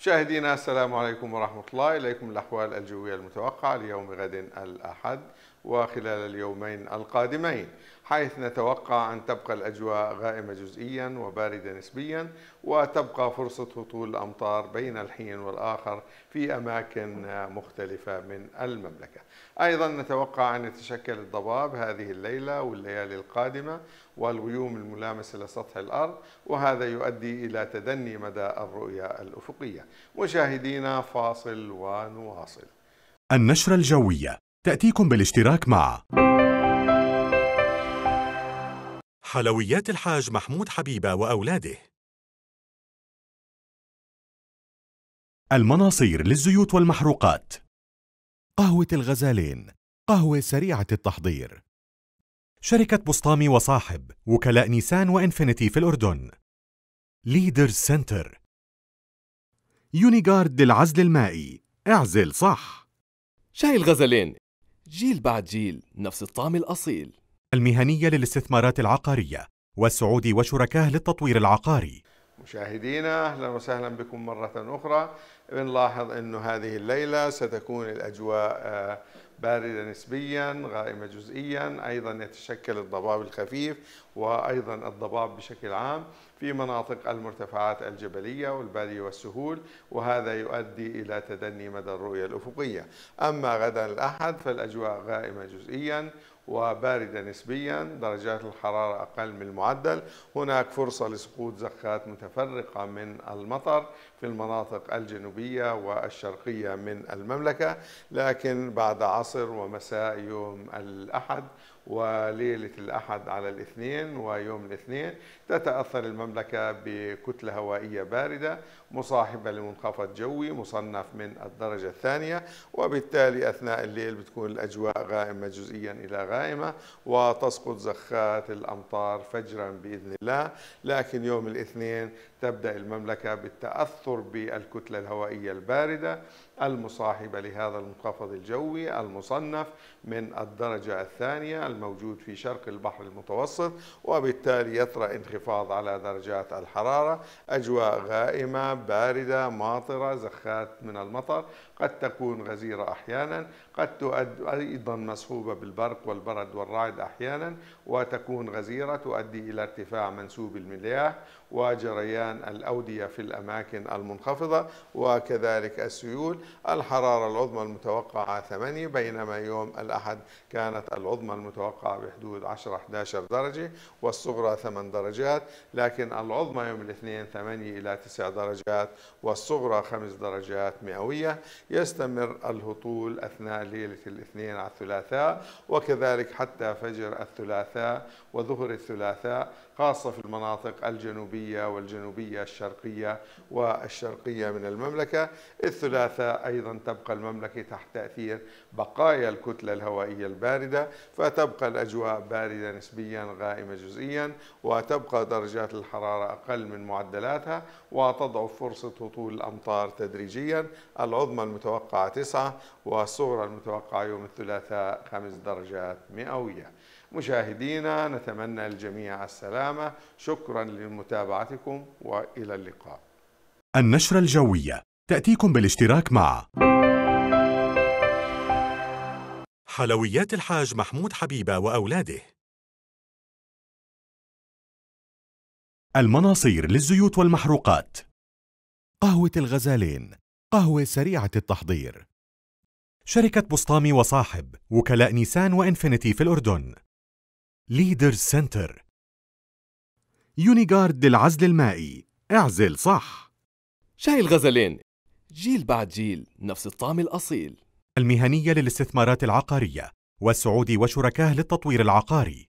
مشاهدينا السلام عليكم ورحمة الله إليكم الأحوال الجوية المتوقعة ليوم غد الأحد وخلال اليومين القادمين حيث نتوقع أن تبقى الأجواء غائمة جزئيا وباردة نسبيا وتبقى فرصة هطول الأمطار بين الحين والآخر في أماكن مختلفة من المملكة أيضا نتوقع أن يتشكل الضباب هذه الليلة والليالي القادمة والغيوم الملامسة لسطح الأرض وهذا يؤدي إلى تدني مدى الرؤية الأفقية مشاهدينا فاصل ونواصل النشرة الجوية تأتيكم بالاشتراك مع حلويات الحاج محمود حبيبة وأولاده المناصير للزيوت والمحروقات قهوة الغزالين قهوة سريعة التحضير شركة بسطامي وصاحب وكلاء نيسان وإنفينيتي في الأردن ليدرز سنتر يونيغارد للعزل المائي اعزل صح شاي الغزلين جيل بعد جيل نفس الطعم الأصيل المهنية للاستثمارات العقارية والسعودي وشركاه للتطوير العقاري مشاهدينا اهلا وسهلا بكم مره اخرى بنلاحظ انه هذه الليله ستكون الاجواء آه، باردة نسبيا غائمة جزئيا أيضا يتشكل الضباب الخفيف وأيضا الضباب بشكل عام في مناطق المرتفعات الجبلية والبادية والسهول وهذا يؤدي إلى تدني مدى الرؤية الأفقية أما غدا الأحد فالأجواء غائمة جزئيا وباردة نسبيا درجات الحرارة أقل من المعدل هناك فرصة لسقوط زخات متفرقة من المطر في المناطق الجنوبية والشرقية من المملكة لكن بعد عصر ومساء يوم الأحد وليلة الأحد على الاثنين ويوم الاثنين تتأثر المملكة بكتلة هوائية باردة مصاحبة لمنخفض جوي مصنف من الدرجة الثانية وبالتالي أثناء الليل بتكون الأجواء غائمة جزئيا إلى غائمة وتسقط زخات الأمطار فجرا بإذن الله لكن يوم الاثنين تبدأ المملكة بالتأثر بالكتلة الهوائية الباردة المصاحبة لهذا المنخفض الجوي المصنف من الدرجة الثانية الموجود في شرق البحر المتوسط وبالتالي يطرأ انخفاض على درجات الحرارة أجواء غائمة باردة ماطرة زخات من المطر قد تكون غزيرة أحيانا قد تؤدي أيضا مصحوبة بالبرق والبرد والرعد أحيانا وتكون غزيرة تؤدي إلى ارتفاع منسوب المياه وجريان بنيان الأودية في الأماكن المنخفضة وكذلك السيول الحرارة العظمى المتوقعة 8 بينما يوم الأحد كانت العظمى المتوقعة بحدود 10-11 درجة والصغرى 8 درجات لكن العظمى يوم الاثنين 8 إلى 9 درجات والصغرى 5 درجات مئوية يستمر الهطول أثناء ليلة الاثنين على الثلاثاء وكذلك حتى فجر الثلاثاء وظهر الثلاثاء خاصة في المناطق الجنوبية والجنوبية الجنوبية الشرقية والشرقية من المملكة الثلاثاء أيضا تبقى المملكة تحت تأثير بقايا الكتلة الهوائية الباردة فتبقى الأجواء باردة نسبيا غائمة جزئيا وتبقى درجات الحرارة أقل من معدلاتها وتضعف فرصة هطول الأمطار تدريجيا العظمى المتوقعة 9 والصغرى المتوقعة يوم الثلاثاء 5 درجات مئوية مشاهدينا نتمنى الجميع السلامة شكرا لمتابعتكم وإلى اللقاء النشرة الجوية تأتيكم بالاشتراك مع حلويات الحاج محمود حبيبة وأولاده المناصير للزيوت والمحروقات قهوة الغزالين قهوة سريعة التحضير شركة بسطامي وصاحب وكلاء نيسان وإنفينيتي في الأردن ليدر سنتر يونيغارد للعزل المائي اعزل صح شاي الغزلين جيل بعد جيل نفس الطعم الأصيل المهنية للاستثمارات العقارية والسعودي وشركاه للتطوير العقاري